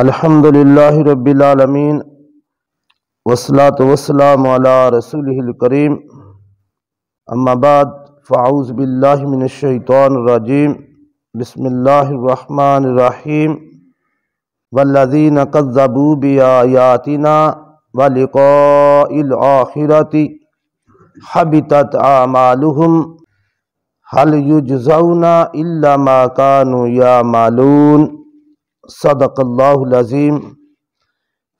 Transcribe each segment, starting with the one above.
الحمد للہ رب العالمین وسلاۃ وسلام علی رسول الکریم اما بعد فاؤز بلّہ الشیطان الرجیم بسم اللہ الرحمن الرحیم والذین قذبوا بآیاتنا ولقاء الآٰرتی حبیط اعمالهم حل جزونا الامہ کانو یا معلون صدق اللہ العظیم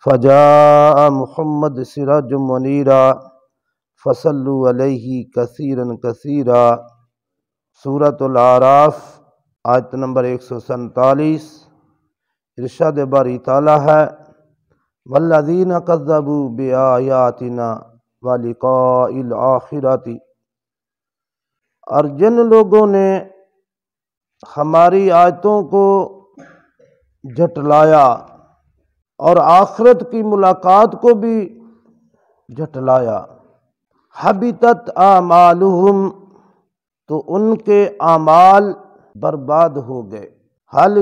فجاء محمد سراج منیرا فصل علیہ کثیرن کثیر صورت العراف آیت نمبر ایک سو سنتالیس ارشاد باری تعالیٰ ہے والذین قزب و بیاتینہ والا اور جن لوگوں نے ہماری آیتوں کو جھٹلایا اور آخرت کی ملاقات کو بھی جھٹلایا حبی اعمالہم تو ان کے اعمال برباد ہو گئے حل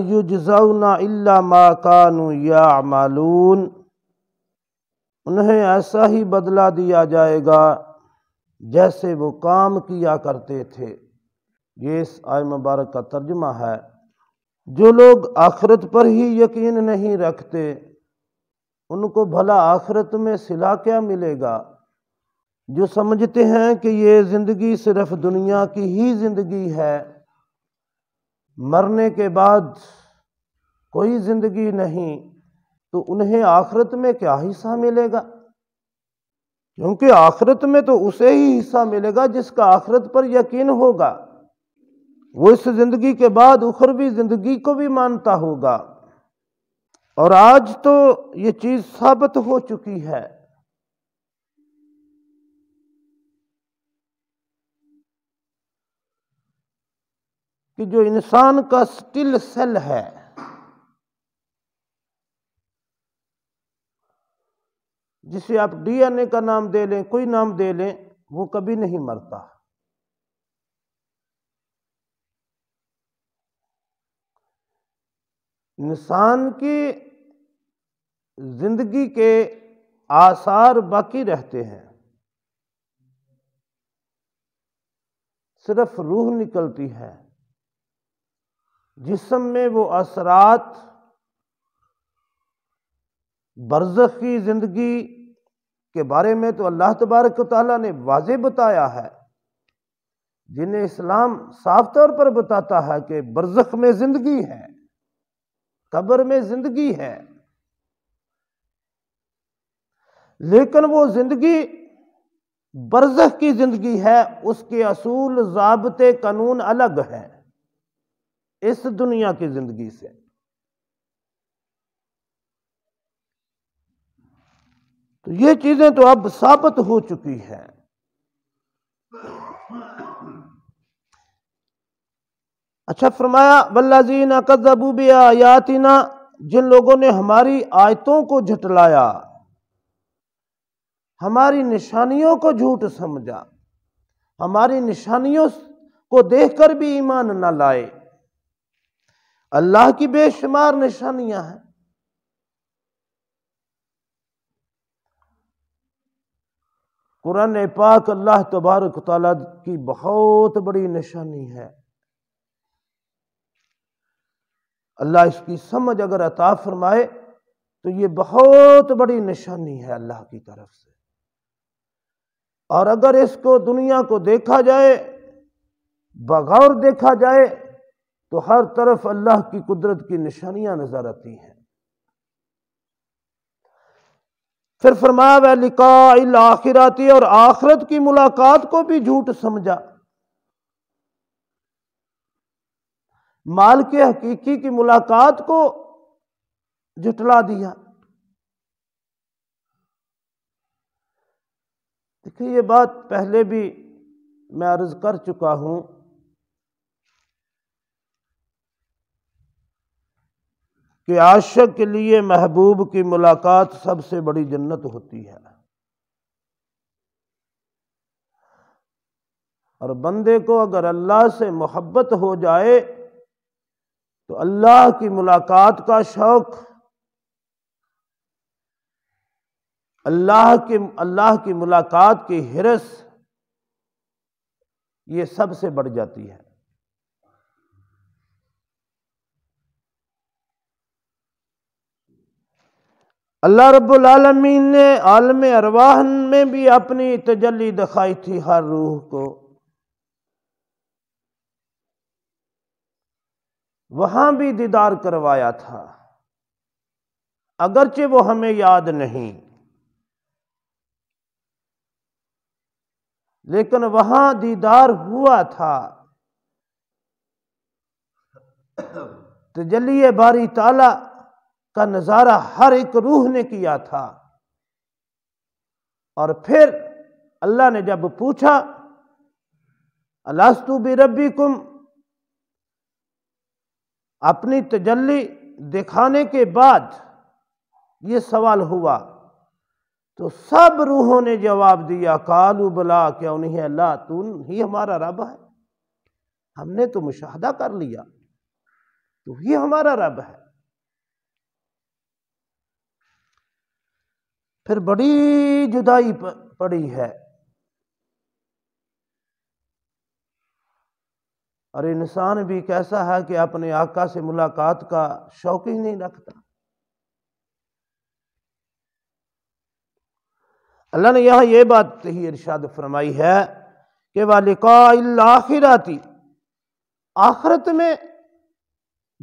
اللہ ما کانوا یا معلوم انہیں ایسا ہی بدلا دیا جائے گا جیسے وہ کام کیا کرتے تھے یہ اس آئے مبارک کا ترجمہ ہے جو لوگ آخرت پر ہی یقین نہیں رکھتے ان کو بھلا آخرت میں صلاح کیا ملے گا جو سمجھتے ہیں کہ یہ زندگی صرف دنیا کی ہی زندگی ہے مرنے کے بعد کوئی زندگی نہیں تو انہیں آخرت میں کیا حصہ ملے گا کیونکہ آخرت میں تو اسے ہی حصہ ملے گا جس کا آخرت پر یقین ہوگا وہ اس زندگی کے بعد اخروی زندگی کو بھی مانتا ہوگا اور آج تو یہ چیز ثابت ہو چکی ہے کہ جو انسان کا سٹل سیل ہے جسے آپ ڈی این اے کا نام دے لیں کوئی نام دے لیں وہ کبھی نہیں مرتا انسان کی زندگی کے آثار باقی رہتے ہیں صرف روح نکلتی ہے جسم میں وہ اثرات برزخ کی زندگی کے بارے میں تو اللہ تبارک و تعالیٰ نے واضح بتایا ہے جنہیں اسلام صاف طور پر بتاتا ہے کہ برزخ میں زندگی ہے قبر میں زندگی ہے لیکن وہ زندگی برزخ کی زندگی ہے اس کے اصول ضابطے قانون الگ ہے اس دنیا کی زندگی سے تو یہ چیزیں تو اب ثابت ہو چکی ہیں اچھا فرمایا بلازین قدوب آیاتنا جن لوگوں نے ہماری آیتوں کو جھٹلایا ہماری نشانیوں کو جھوٹ سمجھا ہماری نشانیوں کو دیکھ کر بھی ایمان نہ لائے اللہ کی بے شمار نشانیاں ہیں قرآن پاک اللہ تبارک تعالیٰ کی بہت بڑی نشانی ہے اللہ اس کی سمجھ اگر عطا فرمائے تو یہ بہت بڑی نشانی ہے اللہ کی طرف سے اور اگر اس کو دنیا کو دیکھا جائے بغور دیکھا جائے تو ہر طرف اللہ کی قدرت کی نشانیاں نظر آتی ہیں پھر فرمایا وہ لکھا آتی اور آخرت کی ملاقات کو بھی جھوٹ سمجھا مال کے حقیقی کی ملاقات کو جٹلا دیا دیکھیں یہ بات پہلے بھی میں عرض کر چکا ہوں کہ عاشق کے لیے محبوب کی ملاقات سب سے بڑی جنت ہوتی ہے اور بندے کو اگر اللہ سے محبت ہو جائے تو اللہ کی ملاقات کا شوق اللہ کی اللہ کی ملاقات کی ہرس یہ سب سے بڑھ جاتی ہے اللہ رب العالمین نے عالم ارواہن میں بھی اپنی تجلی دکھائی تھی ہر روح کو وہاں بھی دیدار کروایا تھا اگرچہ وہ ہمیں یاد نہیں لیکن وہاں دیدار ہوا تھا تجلی باری تالا کا نظارہ ہر ایک روح نے کیا تھا اور پھر اللہ نے جب پوچھا اللہ ربی کم اپنی تجلی دکھانے کے بعد یہ سوال ہوا تو سب روحوں نے جواب دیا کالو بلا کیا انہیں اللہ تو ہی ہمارا رب ہے ہم نے تو مشاہدہ کر لیا تو ہی ہمارا رب ہے پھر بڑی جدائی پڑی ہے اور انسان بھی کیسا ہے کہ اپنے آقا سے ملاقات کا شوق ہی نہیں رکھتا اللہ نے یہاں یہ بات ہی ارشاد فرمائی ہے کہ والا آخراتی آخرت میں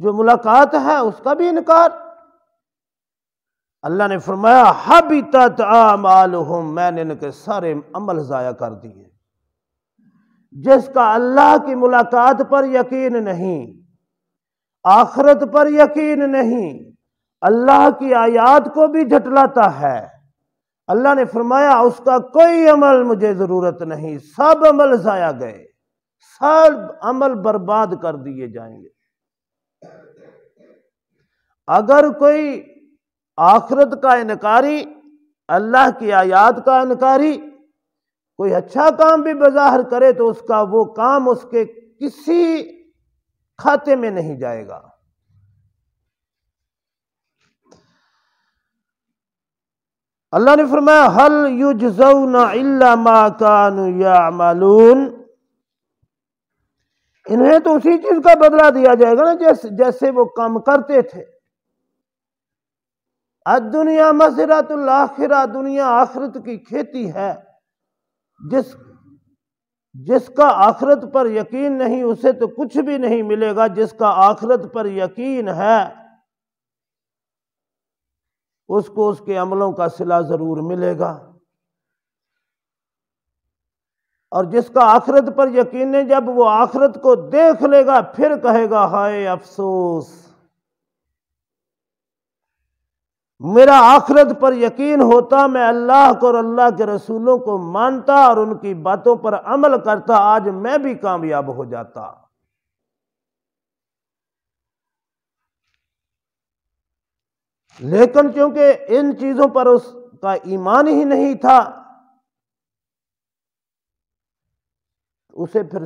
جو ملاقات ہے اس کا بھی انکار اللہ نے فرمایا ہبی تم میں نے ان کے سارے عمل ضائع کر دیے جس کا اللہ کی ملاقات پر یقین نہیں آخرت پر یقین نہیں اللہ کی آیات کو بھی جھٹلاتا ہے اللہ نے فرمایا اس کا کوئی عمل مجھے ضرورت نہیں سب عمل ضائع گئے سب عمل برباد کر دیے جائیں گے اگر کوئی آخرت کا انکاری اللہ کی آیات کا انکاری کوئی اچھا کام بھی بظاہر کرے تو اس کا وہ کام اس کے کسی کھاتے میں نہیں جائے گا اللہ نے فرمایا حل فرما ہل یا مالون انہیں تو اسی چیز کا بدلہ دیا جائے گا نا جیسے جیسے وہ کام کرتے تھے دنیا مزرات اللہ دنیا آخرت کی کھیتی ہے جس جس کا آخرت پر یقین نہیں اسے تو کچھ بھی نہیں ملے گا جس کا آخرت پر یقین ہے اس کو اس کے عملوں کا سلا ضرور ملے گا اور جس کا آخرت پر یقین ہے جب وہ آخرت کو دیکھ لے گا پھر کہے گا ہائے افسوس میرا آخرت پر یقین ہوتا میں اللہ کو اور اللہ کے رسولوں کو مانتا اور ان کی باتوں پر عمل کرتا آج میں بھی کامیاب ہو جاتا لیکن چونکہ ان چیزوں پر اس کا ایمان ہی نہیں تھا اسے پھر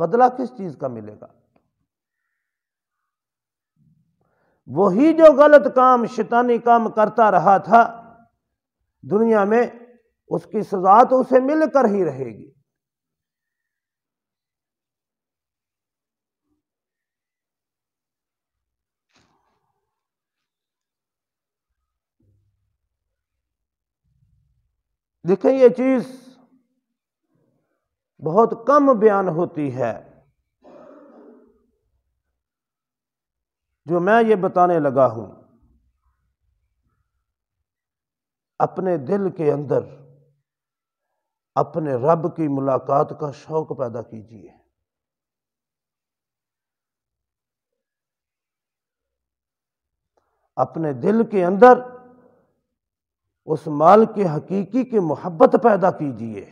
بدلہ کس چیز کا ملے گا وہی جو غلط کام شیطانی کام کرتا رہا تھا دنیا میں اس کی سزا تو اسے مل کر ہی رہے گی دیکھیں یہ چیز بہت کم بیان ہوتی ہے جو میں یہ بتانے لگا ہوں اپنے دل کے اندر اپنے رب کی ملاقات کا شوق پیدا کیجیے اپنے دل کے اندر اس مال کے حقیقی کی محبت پیدا کیجیے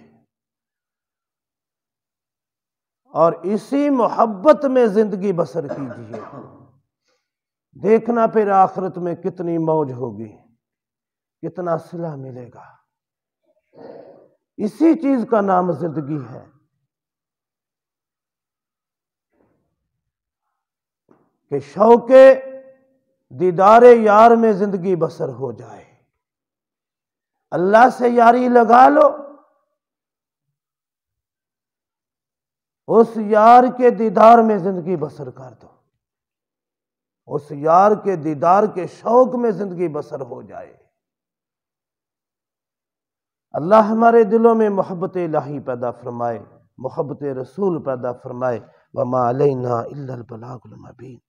اور اسی محبت میں زندگی بسر کیجیے دیکھنا پھر آخرت میں کتنی موج ہوگی کتنا صلاح ملے گا اسی چیز کا نام زندگی ہے کہ شوق دیدار یار میں زندگی بسر ہو جائے اللہ سے یاری لگا لو اس یار کے دیدار میں زندگی بسر کر دو اس یار کے دیدار کے شوق میں زندگی بسر ہو جائے اللہ ہمارے دلوں میں محبت الہی پیدا فرمائے محبت رسول پیدا فرمائے وما علینا البلاغ المبین